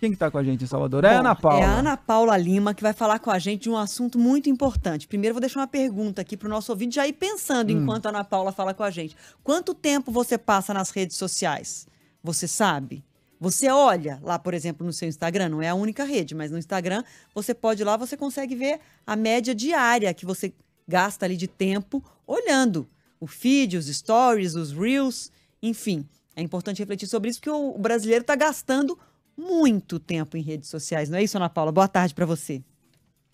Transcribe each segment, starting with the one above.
Quem está com a gente em Salvador? É Bom, a Ana Paula. É a Ana Paula Lima que vai falar com a gente de um assunto muito importante. Primeiro, vou deixar uma pergunta aqui para o nosso ouvinte já ir pensando hum. enquanto a Ana Paula fala com a gente. Quanto tempo você passa nas redes sociais? Você sabe? Você olha lá, por exemplo, no seu Instagram, não é a única rede, mas no Instagram você pode ir lá, você consegue ver a média diária que você gasta ali de tempo olhando o feed, os stories, os reels, enfim. É importante refletir sobre isso, porque o brasileiro está gastando muito tempo em redes sociais, não é isso, Ana Paula? Boa tarde para você.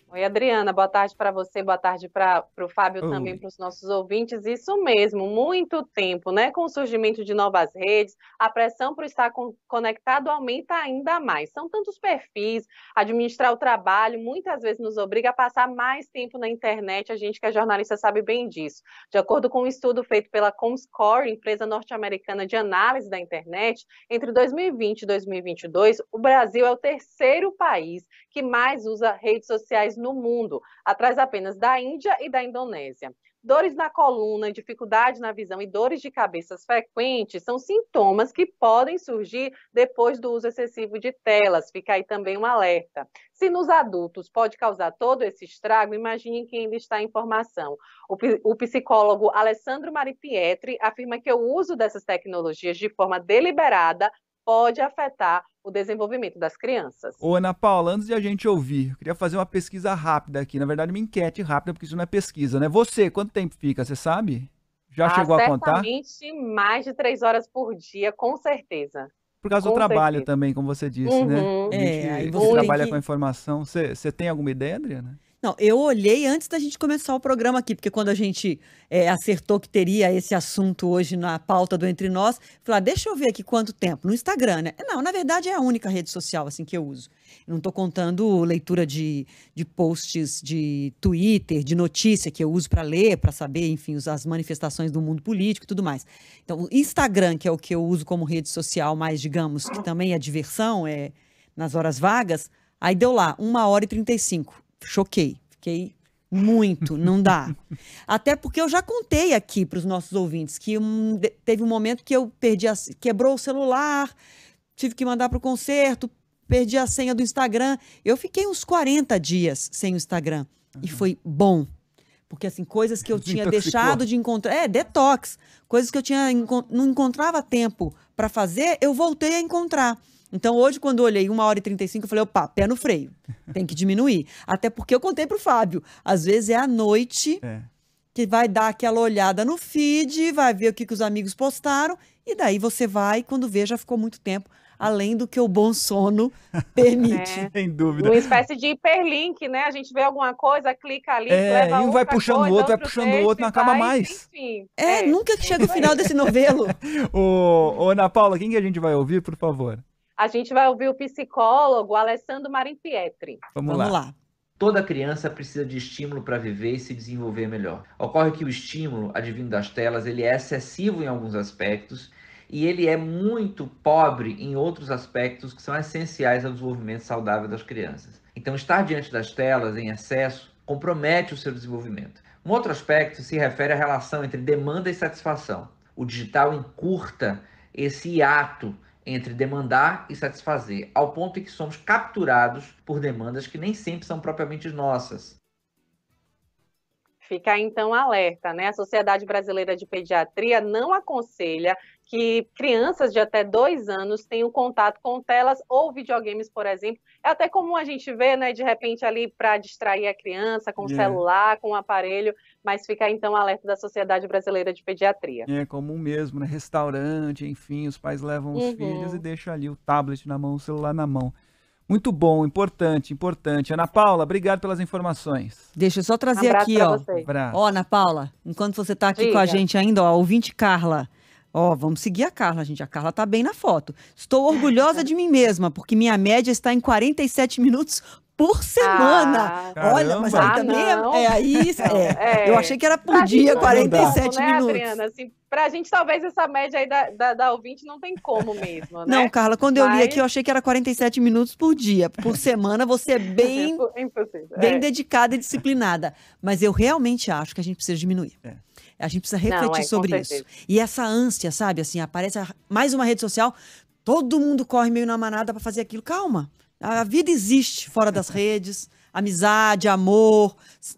Oi, Adriana, boa tarde para você, boa tarde para o Fábio também, para os nossos ouvintes. Isso mesmo, muito tempo, né? Com o surgimento de novas redes, a pressão para estar conectado aumenta ainda mais. São tantos perfis, administrar o trabalho muitas vezes nos obriga a passar mais tempo na internet, a gente que é jornalista sabe bem disso. De acordo com um estudo feito pela Comscore, empresa norte-americana de análise da internet, entre 2020 e 2022, o Brasil é o terceiro país que mais usa redes sociais no mundo, atrás apenas da Índia e da Indonésia. Dores na coluna, dificuldade na visão e dores de cabeças frequentes são sintomas que podem surgir depois do uso excessivo de telas. Fica aí também um alerta. Se nos adultos pode causar todo esse estrago, imagine quem ainda está em formação. O, o psicólogo Alessandro Maripietri afirma que o uso dessas tecnologias de forma deliberada pode afetar o desenvolvimento das crianças. Ô, Ana Paula, antes de a gente ouvir, eu queria fazer uma pesquisa rápida aqui. Na verdade, uma enquete rápida, porque isso não é pesquisa, né? Você, quanto tempo fica? Você sabe? Já ah, chegou a contar? mais de três horas por dia, com certeza. Por causa com do trabalho certeza. também, como você disse, né? uhum. né? A gente, é, você trabalha que... com a informação. Você, você tem alguma ideia, Adriana? Não, eu olhei antes da gente começar o programa aqui, porque quando a gente é, acertou que teria esse assunto hoje na pauta do Entre Nós, falei, ah, deixa eu ver aqui quanto tempo. No Instagram, né? Não, na verdade é a única rede social assim que eu uso. Eu não estou contando leitura de, de posts de Twitter, de notícia que eu uso para ler, para saber, enfim, as manifestações do mundo político e tudo mais. Então, o Instagram, que é o que eu uso como rede social mais, digamos, que também é diversão, é nas horas vagas, aí deu lá, 1 hora e 35 choquei. Fiquei muito, não dá. Até porque eu já contei aqui para os nossos ouvintes que um, teve um momento que eu perdi, a, quebrou o celular, tive que mandar para o concerto, perdi a senha do Instagram. Eu fiquei uns 40 dias sem o Instagram uhum. e foi bom. Porque, assim, coisas que eu tinha deixado de encontrar. É, detox. Coisas que eu tinha não encontrava tempo para fazer, eu voltei a encontrar. Então, hoje, quando eu olhei 1 hora e 35, eu falei, opa, pé no freio. Tem que diminuir. Até porque eu contei pro Fábio. Às vezes é à noite é. que vai dar aquela olhada no feed, vai ver o que, que os amigos postaram, e daí você vai, quando vê, já ficou muito tempo. Além do que o bom sono permite. É. Sem dúvida. Uma espécie de hiperlink, né? A gente vê alguma coisa, clica ali, é, leva e um vai puxando o outro, vai puxando o outro, não acaba vai, mais. Enfim, é, é, nunca que chega o final desse novelo. ô, Ana Paula, quem que a gente vai ouvir, por favor? A gente vai ouvir o psicólogo Alessandro Marimpietri. Vamos, Vamos lá. lá. Toda criança precisa de estímulo para viver e se desenvolver melhor. Ocorre que o estímulo, advindo das telas, ele é excessivo em alguns aspectos e ele é muito pobre em outros aspectos que são essenciais ao desenvolvimento saudável das crianças. Então, estar diante das telas em excesso compromete o seu desenvolvimento. Um outro aspecto se refere à relação entre demanda e satisfação. O digital encurta esse hiato entre demandar e satisfazer, ao ponto em que somos capturados por demandas que nem sempre são propriamente nossas. Ficar então alerta, né? A Sociedade Brasileira de Pediatria não aconselha que crianças de até dois anos tenham contato com telas ou videogames, por exemplo. É até comum a gente ver, né, de repente ali para distrair a criança com o é. celular, com o aparelho, mas ficar então alerta da Sociedade Brasileira de Pediatria. É comum mesmo, né? Restaurante, enfim, os pais levam os uhum. filhos e deixam ali o tablet na mão, o celular na mão. Muito bom, importante, importante. Ana Paula, obrigado pelas informações. Deixa eu só trazer um aqui, ó. Vocês. Ó, Ana Paula, enquanto você está aqui Diga. com a gente ainda, ó, ouvinte Carla. Ó, vamos seguir a Carla, gente. A Carla tá bem na foto. Estou orgulhosa de mim mesma, porque minha média está em 47 minutos por semana. Ah, Olha, mas aí também é, ah, é, aí. É, é. Eu achei que era por pra dia, gente, 47 né, minutos. Para Assim, pra gente, talvez essa média aí da, da, da ouvinte não tem como mesmo, né? Não, Carla, quando mas... eu li aqui, eu achei que era 47 minutos por dia. Por semana, você é bem, é é bem é. dedicada e disciplinada. Mas eu realmente acho que a gente precisa diminuir. A gente precisa refletir não, sobre isso. E essa ânsia, sabe? Assim, aparece mais uma rede social, todo mundo corre meio na manada para fazer aquilo. Calma. A vida existe fora das redes, amizade, amor,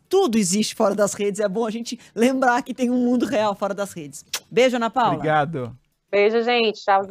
tudo existe fora das redes. É bom a gente lembrar que tem um mundo real fora das redes. Beijo, Ana Paula. Obrigado. Beijo, gente. Tchau.